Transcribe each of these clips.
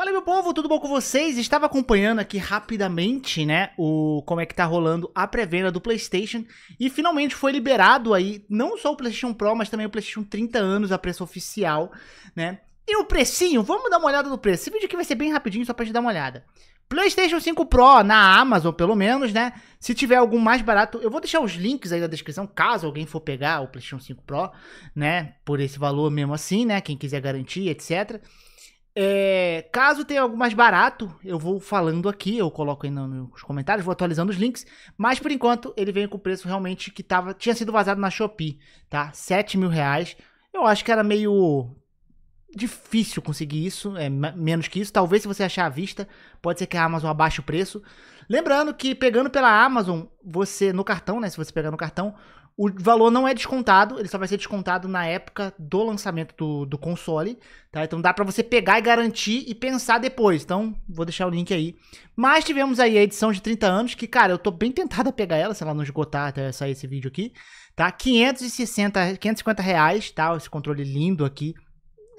Fala meu povo, tudo bom com vocês? Estava acompanhando aqui rapidamente, né, o como é que tá rolando a pré-venda do PlayStation e finalmente foi liberado aí não só o PlayStation Pro, mas também o PlayStation 30 anos a preço oficial, né? E o precinho, vamos dar uma olhada no preço. Esse vídeo aqui vai ser bem rapidinho só pra gente dar uma olhada. PlayStation 5 Pro na Amazon, pelo menos, né? Se tiver algum mais barato, eu vou deixar os links aí na descrição, caso alguém for pegar o PlayStation 5 Pro, né? Por esse valor mesmo assim, né? Quem quiser garantir, etc. É, caso tenha algo mais barato, eu vou falando aqui, eu coloco aí nos comentários, vou atualizando os links. Mas por enquanto ele vem com o preço realmente que tava, tinha sido vazado na Shopee, tá? 7 mil reais. Eu acho que era meio difícil conseguir isso, é menos que isso. Talvez se você achar à vista, pode ser que a Amazon abaixe o preço. Lembrando que pegando pela Amazon, você no cartão, né? Se você pegar no cartão, o valor não é descontado, ele só vai ser descontado na época do lançamento do, do console, tá? Então dá para você pegar e garantir e pensar depois. Então, vou deixar o link aí. Mas tivemos aí a edição de 30 anos, que, cara, eu tô bem tentado a pegar ela, se ela não esgotar até sair esse vídeo aqui, tá? 560, 550 reais, tá? Esse controle lindo aqui,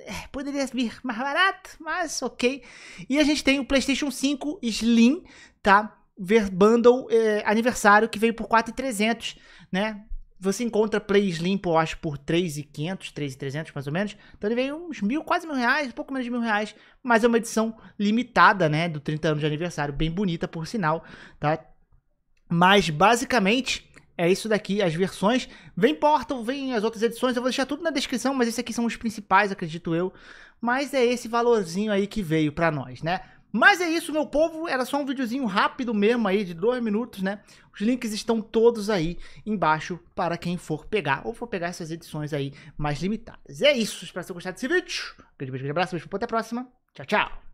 é, poderia vir mais barato, mas ok. E a gente tem o PlayStation 5 Slim, tá? Ver bundle eh, aniversário que veio por 4,300, né? Você encontra plays limpo, eu acho, por 3,500, 3,300 mais ou menos. Então ele veio uns mil, quase mil reais, um pouco menos de mil reais. Mas é uma edição limitada, né? Do 30 anos de aniversário. Bem bonita, por sinal, tá? Mas basicamente é isso daqui, as versões. Vem Portal, vem as outras edições, eu vou deixar tudo na descrição, mas esses aqui são os principais, acredito eu. Mas é esse valorzinho aí que veio para nós, né? Mas é isso, meu povo. Era só um videozinho rápido mesmo aí, de dois minutos, né? Os links estão todos aí embaixo para quem for pegar ou for pegar essas edições aí mais limitadas. é isso. Espero que você tenham gostado desse vídeo. Um grande beijo, um grande abraço. Beijo, até a próxima. Tchau, tchau.